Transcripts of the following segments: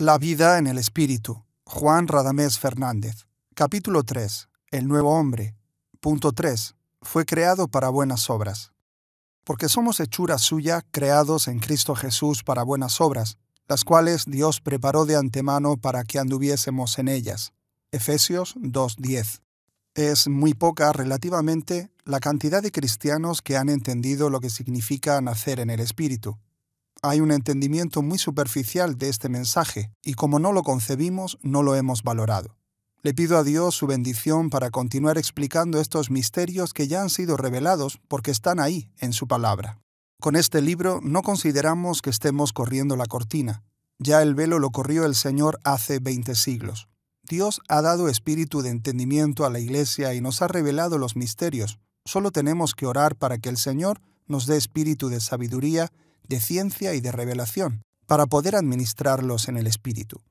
La vida en el Espíritu. Juan Radamés Fernández. Capítulo 3. El nuevo hombre. Punto 3. Fue creado para buenas obras. Porque somos hechura suya, creados en Cristo Jesús para buenas obras, las cuales Dios preparó de antemano para que anduviésemos en ellas. Efesios 2.10. Es muy poca relativamente la cantidad de cristianos que han entendido lo que significa nacer en el Espíritu hay un entendimiento muy superficial de este mensaje y como no lo concebimos, no lo hemos valorado. Le pido a Dios su bendición para continuar explicando estos misterios que ya han sido revelados porque están ahí, en su palabra. Con este libro no consideramos que estemos corriendo la cortina. Ya el velo lo corrió el Señor hace 20 siglos. Dios ha dado espíritu de entendimiento a la Iglesia y nos ha revelado los misterios. Solo tenemos que orar para que el Señor nos dé espíritu de sabiduría de ciencia y de revelación, para poder administrarlos en el Espíritu.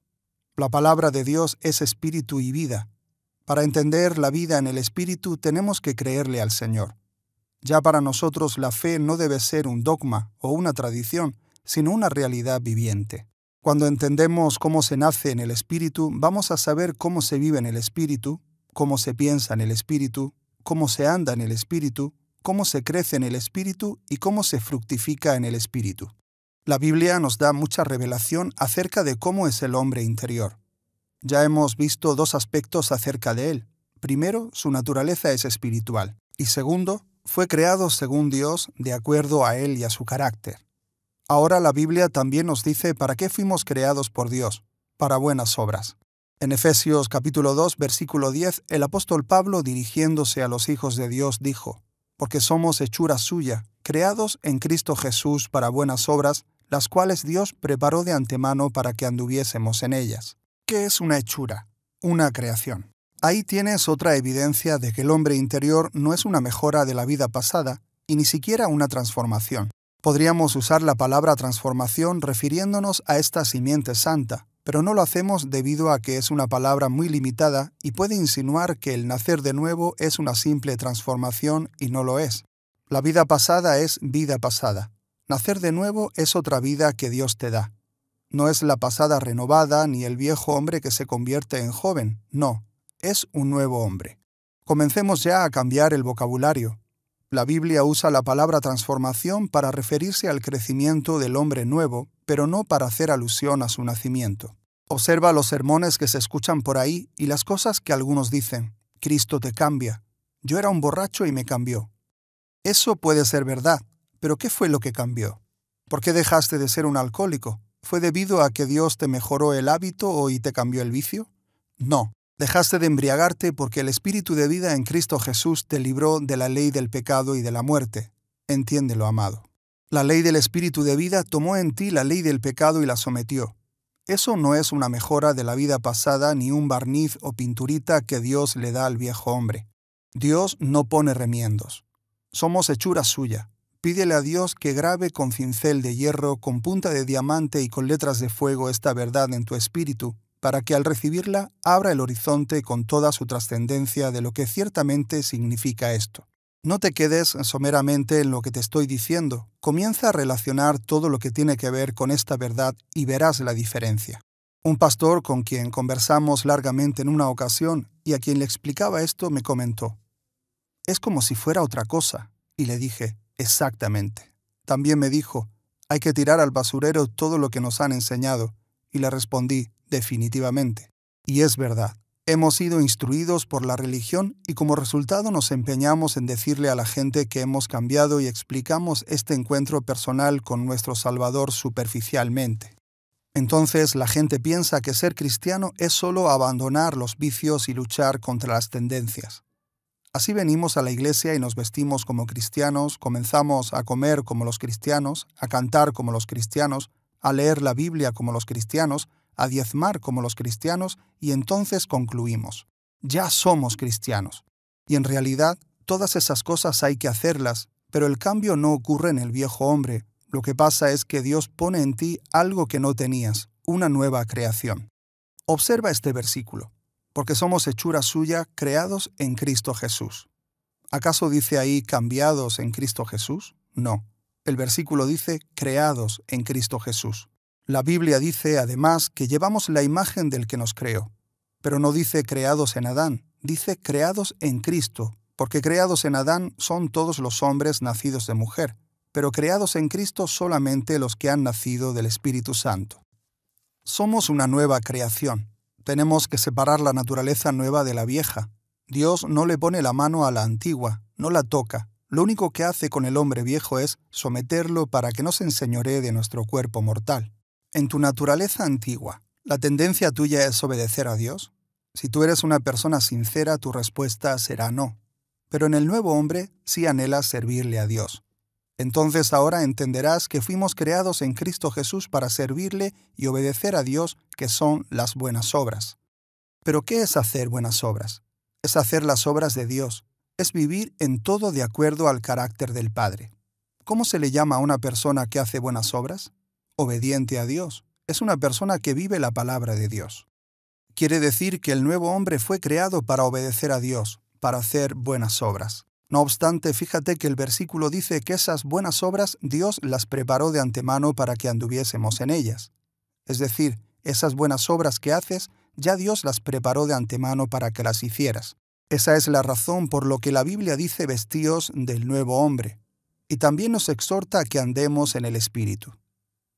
La palabra de Dios es Espíritu y vida. Para entender la vida en el Espíritu tenemos que creerle al Señor. Ya para nosotros la fe no debe ser un dogma o una tradición, sino una realidad viviente. Cuando entendemos cómo se nace en el Espíritu, vamos a saber cómo se vive en el Espíritu, cómo se piensa en el Espíritu, cómo se anda en el Espíritu, cómo se crece en el Espíritu y cómo se fructifica en el Espíritu. La Biblia nos da mucha revelación acerca de cómo es el hombre interior. Ya hemos visto dos aspectos acerca de él. Primero, su naturaleza es espiritual. Y segundo, fue creado según Dios, de acuerdo a él y a su carácter. Ahora la Biblia también nos dice para qué fuimos creados por Dios, para buenas obras. En Efesios capítulo 2, versículo 10, el apóstol Pablo, dirigiéndose a los hijos de Dios, dijo, porque somos hechura suya, creados en Cristo Jesús para buenas obras, las cuales Dios preparó de antemano para que anduviésemos en ellas. ¿Qué es una hechura? Una creación. Ahí tienes otra evidencia de que el hombre interior no es una mejora de la vida pasada, y ni siquiera una transformación. Podríamos usar la palabra transformación refiriéndonos a esta simiente santa, pero no lo hacemos debido a que es una palabra muy limitada y puede insinuar que el nacer de nuevo es una simple transformación y no lo es. La vida pasada es vida pasada. Nacer de nuevo es otra vida que Dios te da. No es la pasada renovada ni el viejo hombre que se convierte en joven, no, es un nuevo hombre. Comencemos ya a cambiar el vocabulario. La Biblia usa la palabra transformación para referirse al crecimiento del hombre nuevo, pero no para hacer alusión a su nacimiento. Observa los sermones que se escuchan por ahí y las cosas que algunos dicen. Cristo te cambia. Yo era un borracho y me cambió. Eso puede ser verdad, pero ¿qué fue lo que cambió? ¿Por qué dejaste de ser un alcohólico? ¿Fue debido a que Dios te mejoró el hábito o y te cambió el vicio? No, dejaste de embriagarte porque el espíritu de vida en Cristo Jesús te libró de la ley del pecado y de la muerte. Entiéndelo, amado. La ley del espíritu de vida tomó en ti la ley del pecado y la sometió. Eso no es una mejora de la vida pasada ni un barniz o pinturita que Dios le da al viejo hombre. Dios no pone remiendos. Somos hechura suya. Pídele a Dios que grabe con cincel de hierro, con punta de diamante y con letras de fuego esta verdad en tu espíritu, para que al recibirla abra el horizonte con toda su trascendencia de lo que ciertamente significa esto. No te quedes someramente en lo que te estoy diciendo, comienza a relacionar todo lo que tiene que ver con esta verdad y verás la diferencia. Un pastor con quien conversamos largamente en una ocasión y a quien le explicaba esto me comentó, es como si fuera otra cosa, y le dije, exactamente. También me dijo, hay que tirar al basurero todo lo que nos han enseñado, y le respondí, definitivamente. Y es verdad. Hemos sido instruidos por la religión y como resultado nos empeñamos en decirle a la gente que hemos cambiado y explicamos este encuentro personal con nuestro Salvador superficialmente. Entonces la gente piensa que ser cristiano es solo abandonar los vicios y luchar contra las tendencias. Así venimos a la iglesia y nos vestimos como cristianos, comenzamos a comer como los cristianos, a cantar como los cristianos, a leer la Biblia como los cristianos, a diezmar como los cristianos y entonces concluimos, ya somos cristianos. Y en realidad, todas esas cosas hay que hacerlas, pero el cambio no ocurre en el viejo hombre. Lo que pasa es que Dios pone en ti algo que no tenías, una nueva creación. Observa este versículo, porque somos hechura suya, creados en Cristo Jesús. ¿Acaso dice ahí cambiados en Cristo Jesús? No. El versículo dice creados en Cristo Jesús. La Biblia dice además que llevamos la imagen del que nos creó, pero no dice creados en Adán, dice creados en Cristo, porque creados en Adán son todos los hombres nacidos de mujer, pero creados en Cristo solamente los que han nacido del Espíritu Santo. Somos una nueva creación. Tenemos que separar la naturaleza nueva de la vieja. Dios no le pone la mano a la antigua, no la toca. Lo único que hace con el hombre viejo es someterlo para que no se enseñoree de nuestro cuerpo mortal en tu naturaleza antigua, la tendencia tuya es obedecer a Dios? Si tú eres una persona sincera, tu respuesta será no. Pero en el nuevo hombre sí anhelas servirle a Dios. Entonces ahora entenderás que fuimos creados en Cristo Jesús para servirle y obedecer a Dios, que son las buenas obras. Pero ¿qué es hacer buenas obras? Es hacer las obras de Dios, es vivir en todo de acuerdo al carácter del Padre. ¿Cómo se le llama a una persona que hace buenas obras? obediente a Dios, es una persona que vive la palabra de Dios. Quiere decir que el nuevo hombre fue creado para obedecer a Dios, para hacer buenas obras. No obstante, fíjate que el versículo dice que esas buenas obras Dios las preparó de antemano para que anduviésemos en ellas. Es decir, esas buenas obras que haces, ya Dios las preparó de antemano para que las hicieras. Esa es la razón por lo que la Biblia dice vestíos del nuevo hombre. Y también nos exhorta a que andemos en el Espíritu.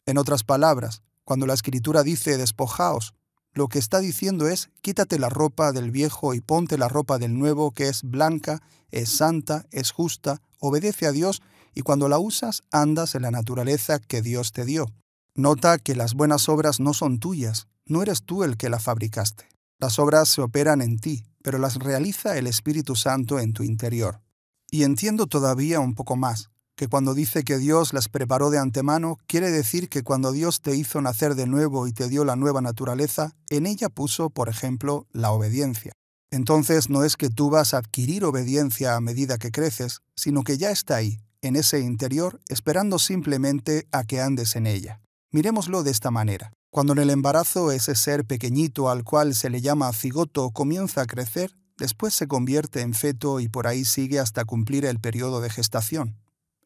En otras palabras, cuando la escritura dice despojaos, lo que está diciendo es quítate la ropa del viejo y ponte la ropa del nuevo que es blanca, es santa, es justa, obedece a Dios y cuando la usas andas en la naturaleza que Dios te dio. Nota que las buenas obras no son tuyas, no eres tú el que las fabricaste. Las obras se operan en ti, pero las realiza el Espíritu Santo en tu interior. Y entiendo todavía un poco más que cuando dice que Dios las preparó de antemano, quiere decir que cuando Dios te hizo nacer de nuevo y te dio la nueva naturaleza, en ella puso, por ejemplo, la obediencia. Entonces no es que tú vas a adquirir obediencia a medida que creces, sino que ya está ahí, en ese interior, esperando simplemente a que andes en ella. Miremoslo de esta manera. Cuando en el embarazo ese ser pequeñito al cual se le llama cigoto comienza a crecer, después se convierte en feto y por ahí sigue hasta cumplir el periodo de gestación.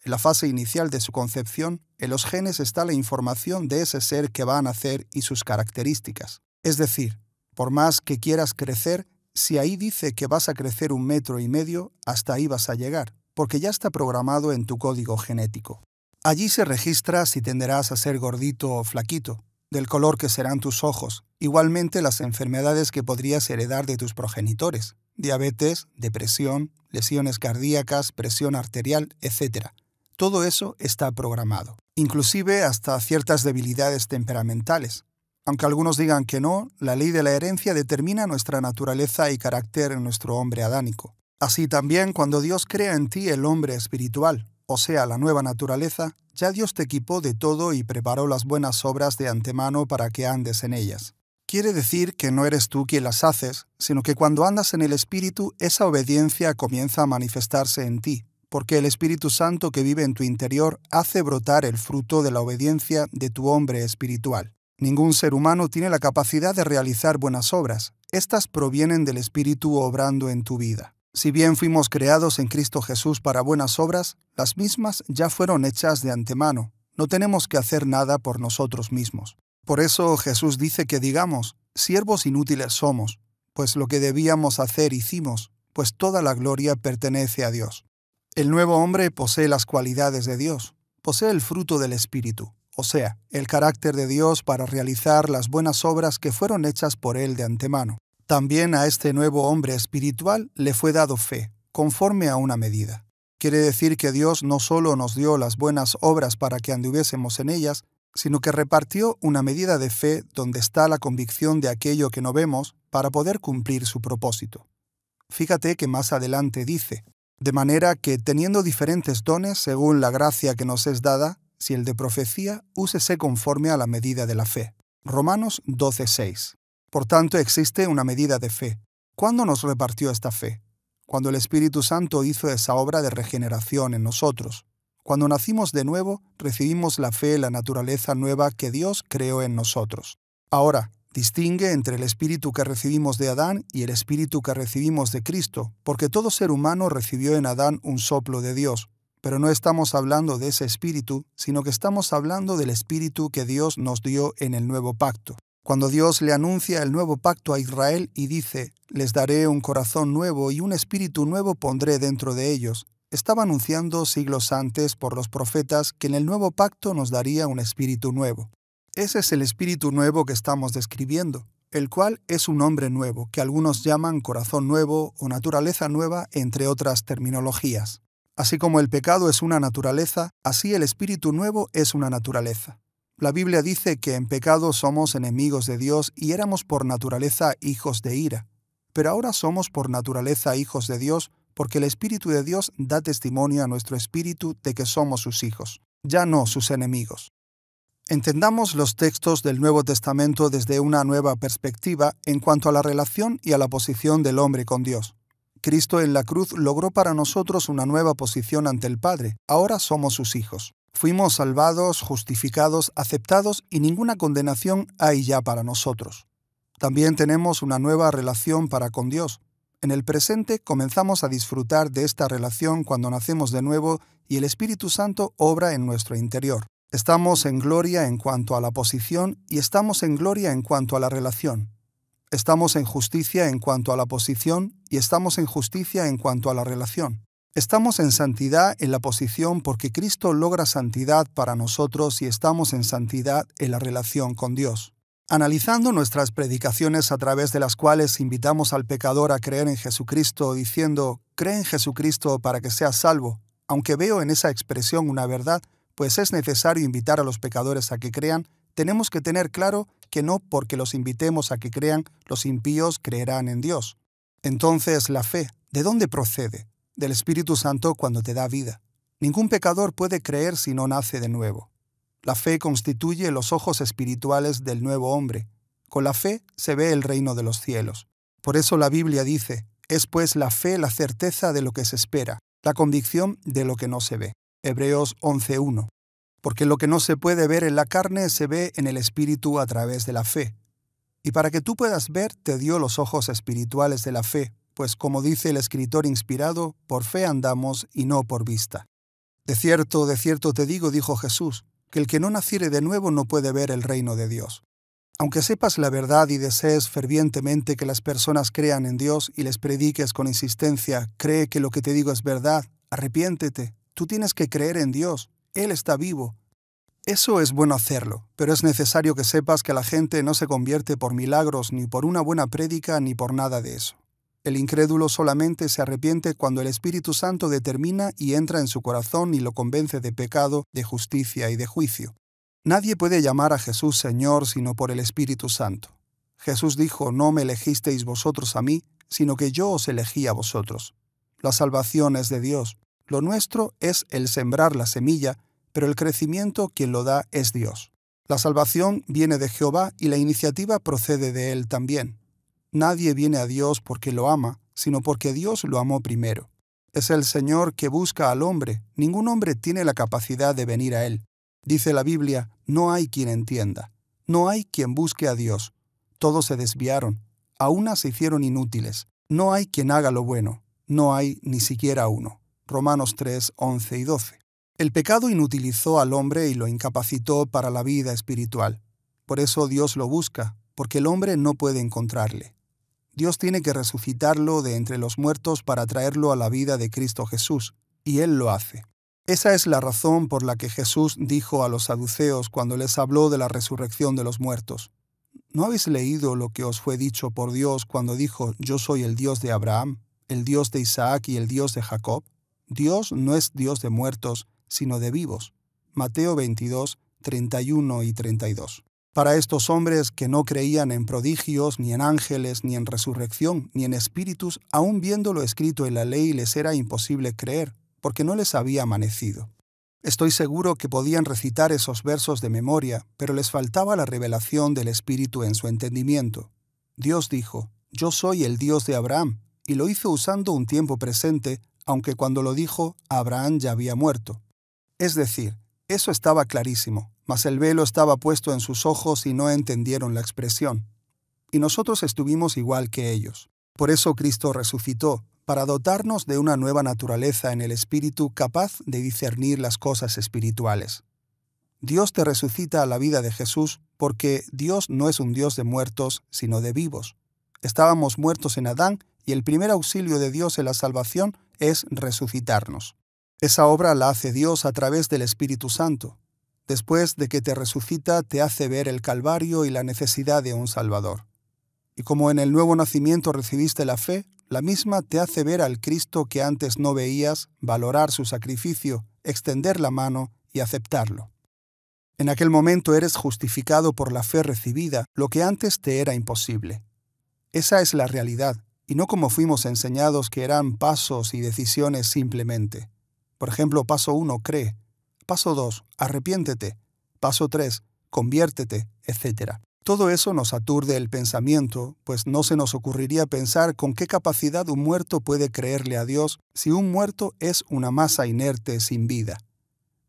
En la fase inicial de su concepción, en los genes está la información de ese ser que va a nacer y sus características. Es decir, por más que quieras crecer, si ahí dice que vas a crecer un metro y medio, hasta ahí vas a llegar, porque ya está programado en tu código genético. Allí se registra si tenderás a ser gordito o flaquito, del color que serán tus ojos, igualmente las enfermedades que podrías heredar de tus progenitores, diabetes, depresión, lesiones cardíacas, presión arterial, etc. Todo eso está programado, inclusive hasta ciertas debilidades temperamentales. Aunque algunos digan que no, la ley de la herencia determina nuestra naturaleza y carácter en nuestro hombre adánico. Así también, cuando Dios crea en ti el hombre espiritual, o sea, la nueva naturaleza, ya Dios te equipó de todo y preparó las buenas obras de antemano para que andes en ellas. Quiere decir que no eres tú quien las haces, sino que cuando andas en el Espíritu, esa obediencia comienza a manifestarse en ti, porque el Espíritu Santo que vive en tu interior hace brotar el fruto de la obediencia de tu hombre espiritual. Ningún ser humano tiene la capacidad de realizar buenas obras. Estas provienen del Espíritu obrando en tu vida. Si bien fuimos creados en Cristo Jesús para buenas obras, las mismas ya fueron hechas de antemano. No tenemos que hacer nada por nosotros mismos. Por eso Jesús dice que digamos, siervos inútiles somos, pues lo que debíamos hacer hicimos, pues toda la gloria pertenece a Dios. El nuevo hombre posee las cualidades de Dios, posee el fruto del Espíritu, o sea, el carácter de Dios para realizar las buenas obras que fueron hechas por él de antemano. También a este nuevo hombre espiritual le fue dado fe, conforme a una medida. Quiere decir que Dios no solo nos dio las buenas obras para que anduviésemos en ellas, sino que repartió una medida de fe donde está la convicción de aquello que no vemos para poder cumplir su propósito. Fíjate que más adelante dice, de manera que, teniendo diferentes dones según la gracia que nos es dada, si el de profecía, úsese conforme a la medida de la fe. Romanos 12:6. Por tanto, existe una medida de fe. ¿Cuándo nos repartió esta fe? Cuando el Espíritu Santo hizo esa obra de regeneración en nosotros. Cuando nacimos de nuevo, recibimos la fe, la naturaleza nueva que Dios creó en nosotros. Ahora, Distingue entre el espíritu que recibimos de Adán y el espíritu que recibimos de Cristo, porque todo ser humano recibió en Adán un soplo de Dios. Pero no estamos hablando de ese espíritu, sino que estamos hablando del espíritu que Dios nos dio en el nuevo pacto. Cuando Dios le anuncia el nuevo pacto a Israel y dice, Les daré un corazón nuevo y un espíritu nuevo pondré dentro de ellos, estaba anunciando siglos antes por los profetas que en el nuevo pacto nos daría un espíritu nuevo. Ese es el espíritu nuevo que estamos describiendo, el cual es un hombre nuevo, que algunos llaman corazón nuevo o naturaleza nueva, entre otras terminologías. Así como el pecado es una naturaleza, así el espíritu nuevo es una naturaleza. La Biblia dice que en pecado somos enemigos de Dios y éramos por naturaleza hijos de ira, pero ahora somos por naturaleza hijos de Dios porque el Espíritu de Dios da testimonio a nuestro espíritu de que somos sus hijos, ya no sus enemigos. Entendamos los textos del Nuevo Testamento desde una nueva perspectiva en cuanto a la relación y a la posición del hombre con Dios. Cristo en la cruz logró para nosotros una nueva posición ante el Padre. Ahora somos sus hijos. Fuimos salvados, justificados, aceptados y ninguna condenación hay ya para nosotros. También tenemos una nueva relación para con Dios. En el presente comenzamos a disfrutar de esta relación cuando nacemos de nuevo y el Espíritu Santo obra en nuestro interior. Estamos en gloria en cuanto a la posición y estamos en gloria en cuanto a la relación. Estamos en justicia en cuanto a la posición y estamos en justicia en cuanto a la relación. Estamos en santidad en la posición porque Cristo logra santidad para nosotros y estamos en santidad en la relación con Dios. Analizando nuestras predicaciones a través de las cuales invitamos al pecador a creer en Jesucristo diciendo, cree en Jesucristo para que seas salvo, aunque veo en esa expresión una verdad, pues es necesario invitar a los pecadores a que crean, tenemos que tener claro que no porque los invitemos a que crean, los impíos creerán en Dios. Entonces, la fe, ¿de dónde procede? Del Espíritu Santo cuando te da vida. Ningún pecador puede creer si no nace de nuevo. La fe constituye los ojos espirituales del nuevo hombre. Con la fe se ve el reino de los cielos. Por eso la Biblia dice, es pues la fe la certeza de lo que se espera, la convicción de lo que no se ve. Hebreos 11.1, porque lo que no se puede ver en la carne se ve en el espíritu a través de la fe. Y para que tú puedas ver, te dio los ojos espirituales de la fe, pues como dice el escritor inspirado, por fe andamos y no por vista. De cierto, de cierto te digo, dijo Jesús, que el que no naciere de nuevo no puede ver el reino de Dios. Aunque sepas la verdad y desees fervientemente que las personas crean en Dios y les prediques con insistencia, cree que lo que te digo es verdad, arrepiéntete, Tú tienes que creer en Dios. Él está vivo. Eso es bueno hacerlo, pero es necesario que sepas que la gente no se convierte por milagros, ni por una buena prédica, ni por nada de eso. El incrédulo solamente se arrepiente cuando el Espíritu Santo determina y entra en su corazón y lo convence de pecado, de justicia y de juicio. Nadie puede llamar a Jesús Señor sino por el Espíritu Santo. Jesús dijo, No me elegisteis vosotros a mí, sino que yo os elegí a vosotros. La salvación es de Dios. Lo nuestro es el sembrar la semilla, pero el crecimiento quien lo da es Dios. La salvación viene de Jehová y la iniciativa procede de Él también. Nadie viene a Dios porque lo ama, sino porque Dios lo amó primero. Es el Señor que busca al hombre, ningún hombre tiene la capacidad de venir a Él. Dice la Biblia, no hay quien entienda, no hay quien busque a Dios. Todos se desviaron, a se hicieron inútiles, no hay quien haga lo bueno, no hay ni siquiera uno. Romanos 3, 11 y 12. El pecado inutilizó al hombre y lo incapacitó para la vida espiritual. Por eso Dios lo busca, porque el hombre no puede encontrarle. Dios tiene que resucitarlo de entre los muertos para traerlo a la vida de Cristo Jesús, y Él lo hace. Esa es la razón por la que Jesús dijo a los saduceos cuando les habló de la resurrección de los muertos. ¿No habéis leído lo que os fue dicho por Dios cuando dijo, Yo soy el Dios de Abraham, el Dios de Isaac y el Dios de Jacob? Dios no es Dios de muertos, sino de vivos. Mateo 22, 31 y 32. Para estos hombres que no creían en prodigios, ni en ángeles, ni en resurrección, ni en espíritus, aun viéndolo escrito en la ley les era imposible creer, porque no les había amanecido. Estoy seguro que podían recitar esos versos de memoria, pero les faltaba la revelación del Espíritu en su entendimiento. Dios dijo, Yo soy el Dios de Abraham, y lo hizo usando un tiempo presente aunque cuando lo dijo Abraham ya había muerto. Es decir, eso estaba clarísimo, mas el velo estaba puesto en sus ojos y no entendieron la expresión. Y nosotros estuvimos igual que ellos. Por eso Cristo resucitó, para dotarnos de una nueva naturaleza en el Espíritu capaz de discernir las cosas espirituales. Dios te resucita a la vida de Jesús porque Dios no es un Dios de muertos, sino de vivos. Estábamos muertos en Adán y el primer auxilio de Dios en la salvación es resucitarnos. Esa obra la hace Dios a través del Espíritu Santo. Después de que te resucita, te hace ver el Calvario y la necesidad de un Salvador. Y como en el nuevo nacimiento recibiste la fe, la misma te hace ver al Cristo que antes no veías, valorar su sacrificio, extender la mano y aceptarlo. En aquel momento eres justificado por la fe recibida, lo que antes te era imposible. Esa es la realidad, y no como fuimos enseñados que eran pasos y decisiones simplemente. Por ejemplo, paso 1, cree. Paso 2, arrepiéntete. Paso 3, conviértete, etc. Todo eso nos aturde el pensamiento, pues no se nos ocurriría pensar con qué capacidad un muerto puede creerle a Dios si un muerto es una masa inerte sin vida.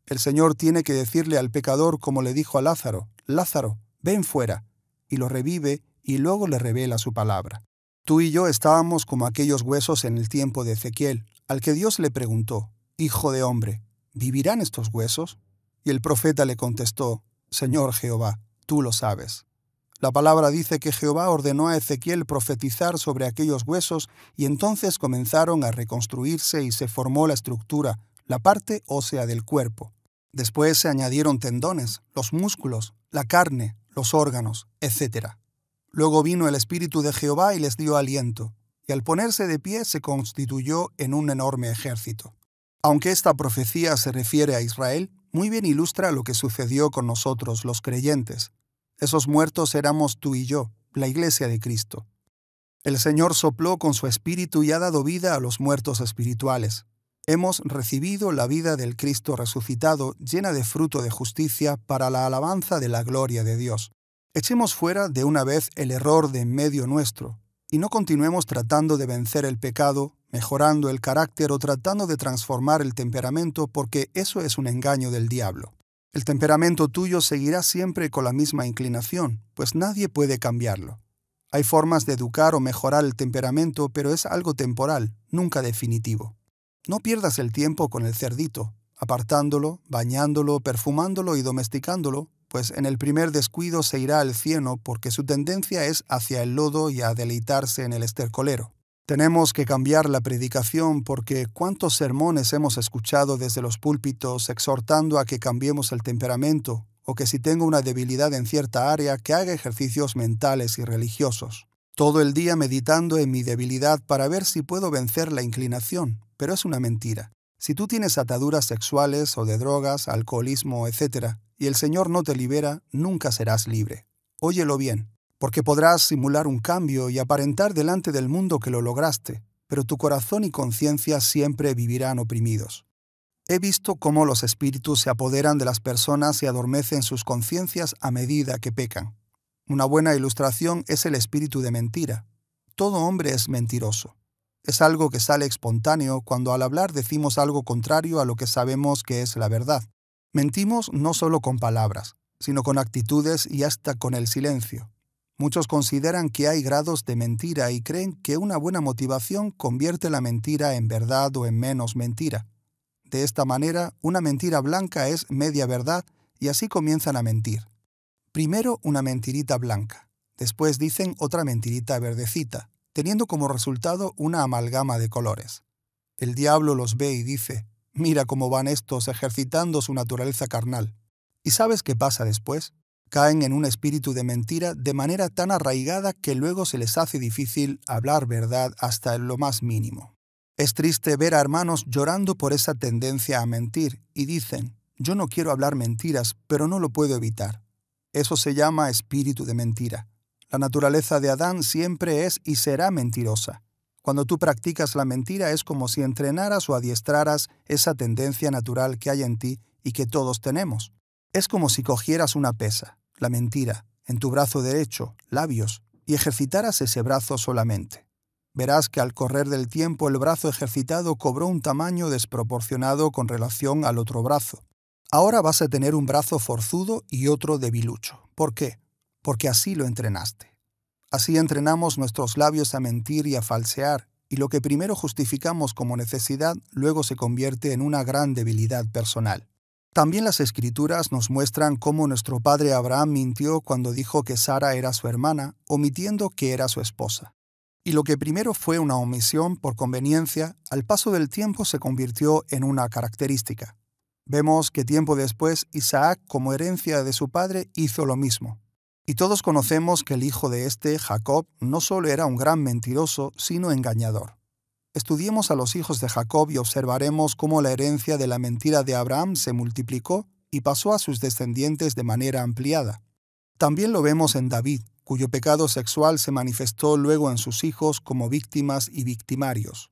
El Señor tiene que decirle al pecador como le dijo a Lázaro, Lázaro, ven fuera, y lo revive y luego le revela su palabra. Tú y yo estábamos como aquellos huesos en el tiempo de Ezequiel, al que Dios le preguntó, Hijo de hombre, ¿vivirán estos huesos? Y el profeta le contestó, Señor Jehová, tú lo sabes. La palabra dice que Jehová ordenó a Ezequiel profetizar sobre aquellos huesos y entonces comenzaron a reconstruirse y se formó la estructura, la parte ósea del cuerpo. Después se añadieron tendones, los músculos, la carne, los órganos, etc. Luego vino el Espíritu de Jehová y les dio aliento, y al ponerse de pie se constituyó en un enorme ejército. Aunque esta profecía se refiere a Israel, muy bien ilustra lo que sucedió con nosotros los creyentes. Esos muertos éramos tú y yo, la iglesia de Cristo. El Señor sopló con su espíritu y ha dado vida a los muertos espirituales. Hemos recibido la vida del Cristo resucitado llena de fruto de justicia para la alabanza de la gloria de Dios. Echemos fuera de una vez el error de en medio nuestro, y no continuemos tratando de vencer el pecado, mejorando el carácter o tratando de transformar el temperamento porque eso es un engaño del diablo. El temperamento tuyo seguirá siempre con la misma inclinación, pues nadie puede cambiarlo. Hay formas de educar o mejorar el temperamento, pero es algo temporal, nunca definitivo. No pierdas el tiempo con el cerdito, apartándolo, bañándolo, perfumándolo y domesticándolo, pues en el primer descuido se irá al cieno porque su tendencia es hacia el lodo y a deleitarse en el estercolero. Tenemos que cambiar la predicación porque cuántos sermones hemos escuchado desde los púlpitos exhortando a que cambiemos el temperamento o que si tengo una debilidad en cierta área que haga ejercicios mentales y religiosos. Todo el día meditando en mi debilidad para ver si puedo vencer la inclinación, pero es una mentira. Si tú tienes ataduras sexuales o de drogas, alcoholismo, etc., y el Señor no te libera, nunca serás libre. Óyelo bien, porque podrás simular un cambio y aparentar delante del mundo que lo lograste, pero tu corazón y conciencia siempre vivirán oprimidos. He visto cómo los espíritus se apoderan de las personas y adormecen sus conciencias a medida que pecan. Una buena ilustración es el espíritu de mentira. Todo hombre es mentiroso. Es algo que sale espontáneo cuando al hablar decimos algo contrario a lo que sabemos que es la verdad. Mentimos no solo con palabras, sino con actitudes y hasta con el silencio. Muchos consideran que hay grados de mentira y creen que una buena motivación convierte la mentira en verdad o en menos mentira. De esta manera, una mentira blanca es media verdad y así comienzan a mentir. Primero una mentirita blanca, después dicen otra mentirita verdecita, teniendo como resultado una amalgama de colores. El diablo los ve y dice, Mira cómo van estos ejercitando su naturaleza carnal. ¿Y sabes qué pasa después? Caen en un espíritu de mentira de manera tan arraigada que luego se les hace difícil hablar verdad hasta en lo más mínimo. Es triste ver a hermanos llorando por esa tendencia a mentir y dicen, yo no quiero hablar mentiras, pero no lo puedo evitar. Eso se llama espíritu de mentira. La naturaleza de Adán siempre es y será mentirosa. Cuando tú practicas la mentira es como si entrenaras o adiestraras esa tendencia natural que hay en ti y que todos tenemos. Es como si cogieras una pesa, la mentira, en tu brazo derecho, labios, y ejercitaras ese brazo solamente. Verás que al correr del tiempo el brazo ejercitado cobró un tamaño desproporcionado con relación al otro brazo. Ahora vas a tener un brazo forzudo y otro debilucho. ¿Por qué? Porque así lo entrenaste. Así entrenamos nuestros labios a mentir y a falsear, y lo que primero justificamos como necesidad luego se convierte en una gran debilidad personal. También las escrituras nos muestran cómo nuestro padre Abraham mintió cuando dijo que Sara era su hermana, omitiendo que era su esposa. Y lo que primero fue una omisión por conveniencia, al paso del tiempo se convirtió en una característica. Vemos que tiempo después Isaac, como herencia de su padre, hizo lo mismo. Y todos conocemos que el hijo de este, Jacob, no solo era un gran mentiroso, sino engañador. Estudiemos a los hijos de Jacob y observaremos cómo la herencia de la mentira de Abraham se multiplicó y pasó a sus descendientes de manera ampliada. También lo vemos en David, cuyo pecado sexual se manifestó luego en sus hijos como víctimas y victimarios.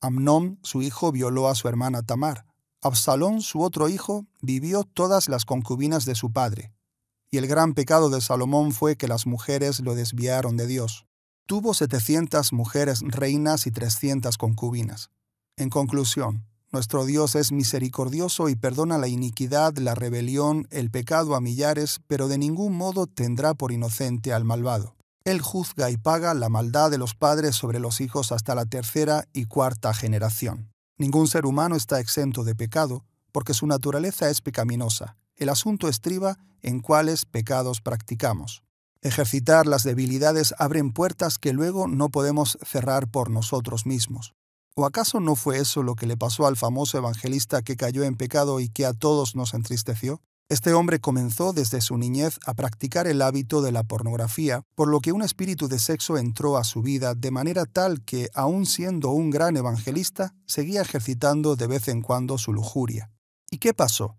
Amnón, su hijo, violó a su hermana Tamar. Absalón, su otro hijo, vivió todas las concubinas de su padre y el gran pecado de Salomón fue que las mujeres lo desviaron de Dios. Tuvo 700 mujeres reinas y 300 concubinas. En conclusión, nuestro Dios es misericordioso y perdona la iniquidad, la rebelión, el pecado a millares, pero de ningún modo tendrá por inocente al malvado. Él juzga y paga la maldad de los padres sobre los hijos hasta la tercera y cuarta generación. Ningún ser humano está exento de pecado, porque su naturaleza es pecaminosa, el asunto estriba en cuáles pecados practicamos. Ejercitar las debilidades abren puertas que luego no podemos cerrar por nosotros mismos. ¿O acaso no fue eso lo que le pasó al famoso evangelista que cayó en pecado y que a todos nos entristeció? Este hombre comenzó desde su niñez a practicar el hábito de la pornografía, por lo que un espíritu de sexo entró a su vida de manera tal que, aun siendo un gran evangelista, seguía ejercitando de vez en cuando su lujuria. ¿Y qué pasó?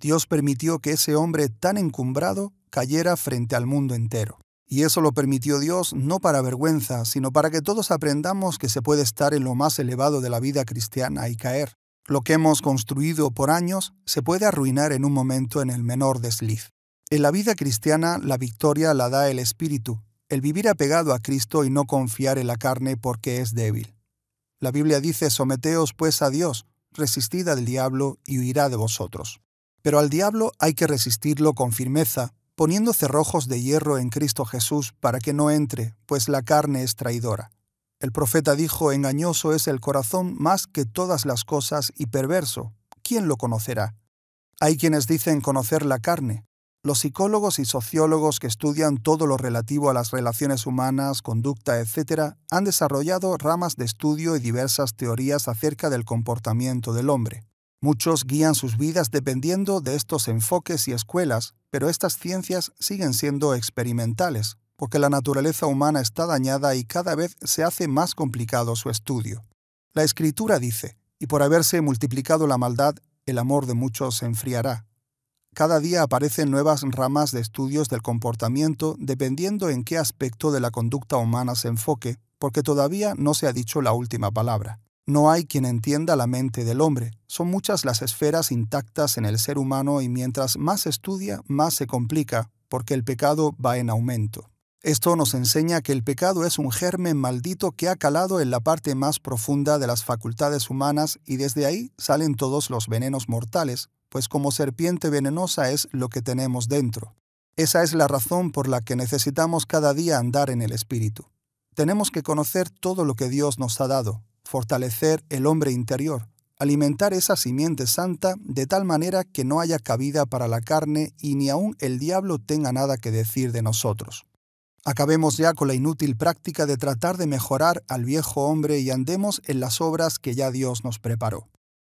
Dios permitió que ese hombre tan encumbrado cayera frente al mundo entero. Y eso lo permitió Dios no para vergüenza, sino para que todos aprendamos que se puede estar en lo más elevado de la vida cristiana y caer. Lo que hemos construido por años se puede arruinar en un momento en el menor desliz. En la vida cristiana la victoria la da el Espíritu, el vivir apegado a Cristo y no confiar en la carne porque es débil. La Biblia dice, someteos pues a Dios, resistid al diablo y huirá de vosotros. Pero al diablo hay que resistirlo con firmeza, poniendo cerrojos de hierro en Cristo Jesús para que no entre, pues la carne es traidora. El profeta dijo, engañoso es el corazón más que todas las cosas y perverso. ¿Quién lo conocerá? Hay quienes dicen conocer la carne. Los psicólogos y sociólogos que estudian todo lo relativo a las relaciones humanas, conducta, etc., han desarrollado ramas de estudio y diversas teorías acerca del comportamiento del hombre. Muchos guían sus vidas dependiendo de estos enfoques y escuelas, pero estas ciencias siguen siendo experimentales, porque la naturaleza humana está dañada y cada vez se hace más complicado su estudio. La escritura dice, y por haberse multiplicado la maldad, el amor de muchos se enfriará. Cada día aparecen nuevas ramas de estudios del comportamiento dependiendo en qué aspecto de la conducta humana se enfoque, porque todavía no se ha dicho la última palabra. No hay quien entienda la mente del hombre. Son muchas las esferas intactas en el ser humano y mientras más estudia, más se complica, porque el pecado va en aumento. Esto nos enseña que el pecado es un germen maldito que ha calado en la parte más profunda de las facultades humanas y desde ahí salen todos los venenos mortales, pues como serpiente venenosa es lo que tenemos dentro. Esa es la razón por la que necesitamos cada día andar en el Espíritu. Tenemos que conocer todo lo que Dios nos ha dado, fortalecer el hombre interior, alimentar esa simiente santa de tal manera que no haya cabida para la carne y ni aun el diablo tenga nada que decir de nosotros. Acabemos ya con la inútil práctica de tratar de mejorar al viejo hombre y andemos en las obras que ya Dios nos preparó.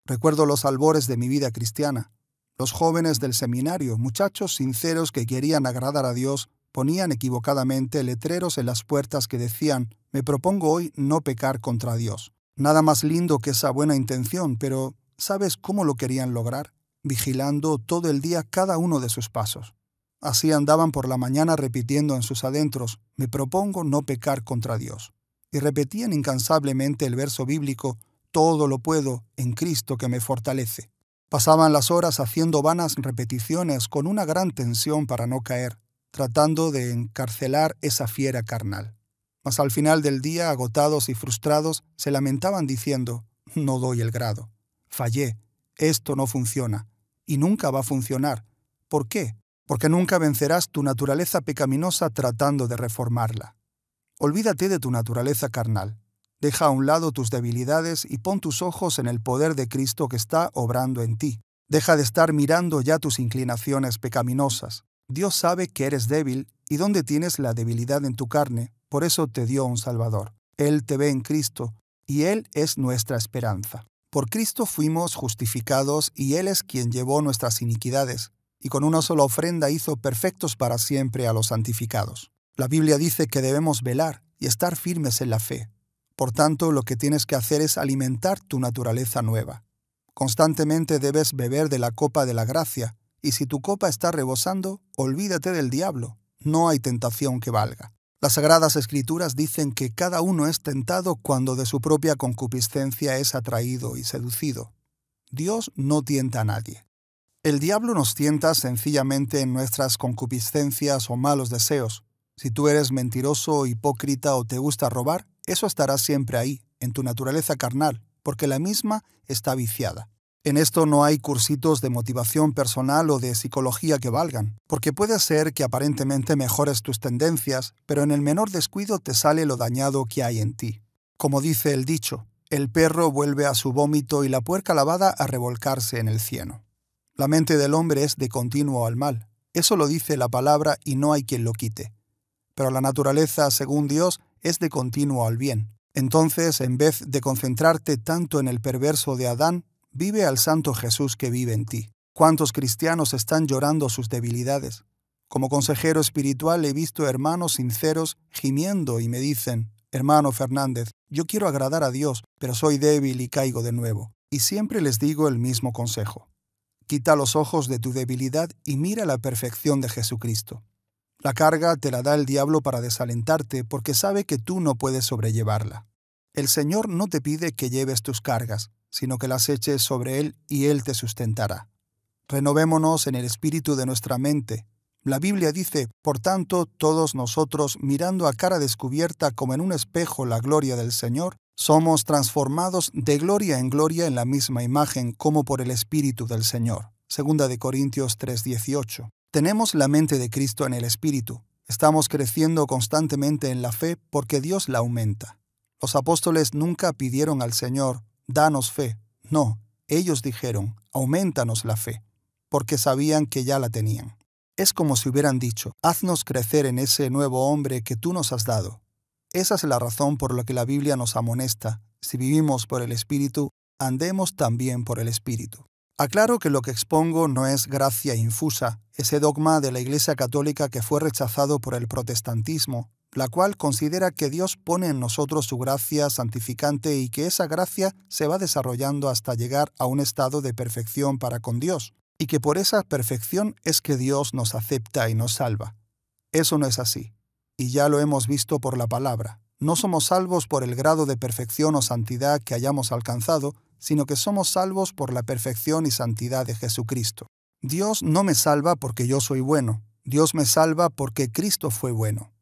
Recuerdo los albores de mi vida cristiana. Los jóvenes del seminario, muchachos sinceros que querían agradar a Dios, ponían equivocadamente letreros en las puertas que decían, me propongo hoy no pecar contra Dios. Nada más lindo que esa buena intención, pero ¿sabes cómo lo querían lograr? Vigilando todo el día cada uno de sus pasos. Así andaban por la mañana repitiendo en sus adentros, me propongo no pecar contra Dios. Y repetían incansablemente el verso bíblico, todo lo puedo en Cristo que me fortalece. Pasaban las horas haciendo vanas repeticiones con una gran tensión para no caer, tratando de encarcelar esa fiera carnal mas al final del día, agotados y frustrados, se lamentaban diciendo, no doy el grado, fallé, esto no funciona, y nunca va a funcionar. ¿Por qué? Porque nunca vencerás tu naturaleza pecaminosa tratando de reformarla. Olvídate de tu naturaleza carnal. Deja a un lado tus debilidades y pon tus ojos en el poder de Cristo que está obrando en ti. Deja de estar mirando ya tus inclinaciones pecaminosas. Dios sabe que eres débil y dónde tienes la debilidad en tu carne por eso te dio un Salvador. Él te ve en Cristo, y Él es nuestra esperanza. Por Cristo fuimos justificados, y Él es quien llevó nuestras iniquidades, y con una sola ofrenda hizo perfectos para siempre a los santificados. La Biblia dice que debemos velar y estar firmes en la fe. Por tanto, lo que tienes que hacer es alimentar tu naturaleza nueva. Constantemente debes beber de la copa de la gracia, y si tu copa está rebosando, olvídate del diablo, no hay tentación que valga. Las sagradas escrituras dicen que cada uno es tentado cuando de su propia concupiscencia es atraído y seducido. Dios no tienta a nadie. El diablo nos tienta sencillamente en nuestras concupiscencias o malos deseos. Si tú eres mentiroso, hipócrita o te gusta robar, eso estará siempre ahí, en tu naturaleza carnal, porque la misma está viciada. En esto no hay cursitos de motivación personal o de psicología que valgan, porque puede ser que aparentemente mejores tus tendencias, pero en el menor descuido te sale lo dañado que hay en ti. Como dice el dicho, el perro vuelve a su vómito y la puerca lavada a revolcarse en el cieno. La mente del hombre es de continuo al mal, eso lo dice la palabra y no hay quien lo quite. Pero la naturaleza, según Dios, es de continuo al bien. Entonces, en vez de concentrarte tanto en el perverso de Adán, vive al Santo Jesús que vive en ti. ¿Cuántos cristianos están llorando sus debilidades? Como consejero espiritual he visto hermanos sinceros gimiendo y me dicen, hermano Fernández, yo quiero agradar a Dios, pero soy débil y caigo de nuevo. Y siempre les digo el mismo consejo. Quita los ojos de tu debilidad y mira la perfección de Jesucristo. La carga te la da el diablo para desalentarte porque sabe que tú no puedes sobrellevarla. El Señor no te pide que lleves tus cargas, sino que las eches sobre Él y Él te sustentará. Renovémonos en el espíritu de nuestra mente. La Biblia dice, por tanto, todos nosotros, mirando a cara descubierta como en un espejo la gloria del Señor, somos transformados de gloria en gloria en la misma imagen como por el Espíritu del Señor. Segunda de Corintios 3:18. Tenemos la mente de Cristo en el Espíritu. Estamos creciendo constantemente en la fe porque Dios la aumenta. Los apóstoles nunca pidieron al Señor, danos fe. No, ellos dijeron, aumentanos la fe, porque sabían que ya la tenían. Es como si hubieran dicho, haznos crecer en ese nuevo hombre que tú nos has dado. Esa es la razón por la que la Biblia nos amonesta, si vivimos por el Espíritu, andemos también por el Espíritu. Aclaro que lo que expongo no es gracia infusa, ese dogma de la Iglesia Católica que fue rechazado por el protestantismo la cual considera que Dios pone en nosotros su gracia santificante y que esa gracia se va desarrollando hasta llegar a un estado de perfección para con Dios, y que por esa perfección es que Dios nos acepta y nos salva. Eso no es así, y ya lo hemos visto por la palabra. No somos salvos por el grado de perfección o santidad que hayamos alcanzado, sino que somos salvos por la perfección y santidad de Jesucristo. Dios no me salva porque yo soy bueno, Dios me salva porque Cristo fue bueno.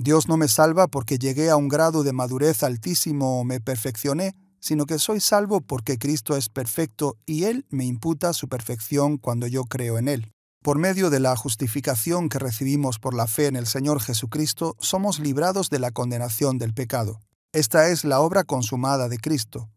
Dios no me salva porque llegué a un grado de madurez altísimo o me perfeccioné, sino que soy salvo porque Cristo es perfecto y Él me imputa su perfección cuando yo creo en Él. Por medio de la justificación que recibimos por la fe en el Señor Jesucristo, somos librados de la condenación del pecado. Esta es la obra consumada de Cristo.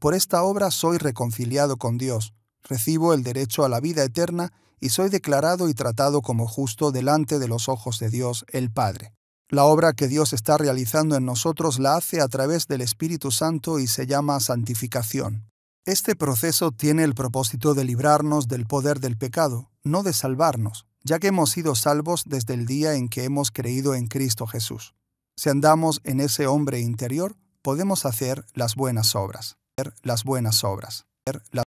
Por esta obra soy reconciliado con Dios, recibo el derecho a la vida eterna y soy declarado y tratado como justo delante de los ojos de Dios el Padre. La obra que Dios está realizando en nosotros la hace a través del Espíritu Santo y se llama santificación. Este proceso tiene el propósito de librarnos del poder del pecado, no de salvarnos, ya que hemos sido salvos desde el día en que hemos creído en Cristo Jesús. Si andamos en ese hombre interior, podemos hacer las buenas obras. Las buenas obras. Las